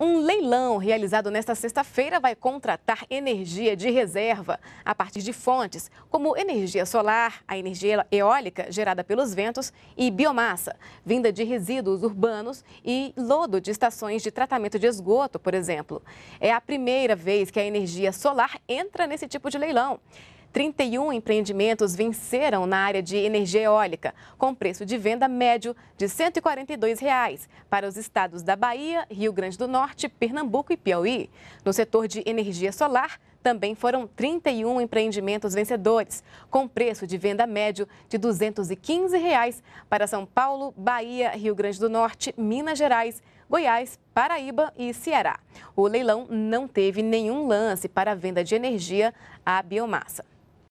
Um leilão realizado nesta sexta-feira vai contratar energia de reserva a partir de fontes como energia solar, a energia eólica gerada pelos ventos e biomassa, vinda de resíduos urbanos e lodo de estações de tratamento de esgoto, por exemplo. É a primeira vez que a energia solar entra nesse tipo de leilão. 31 empreendimentos venceram na área de energia eólica, com preço de venda médio de R$ 142,00 reais para os estados da Bahia, Rio Grande do Norte, Pernambuco e Piauí. No setor de energia solar, também foram 31 empreendimentos vencedores, com preço de venda médio de R$ 215 reais para São Paulo, Bahia, Rio Grande do Norte, Minas Gerais, Goiás, Paraíba e Ceará. O leilão não teve nenhum lance para a venda de energia à biomassa.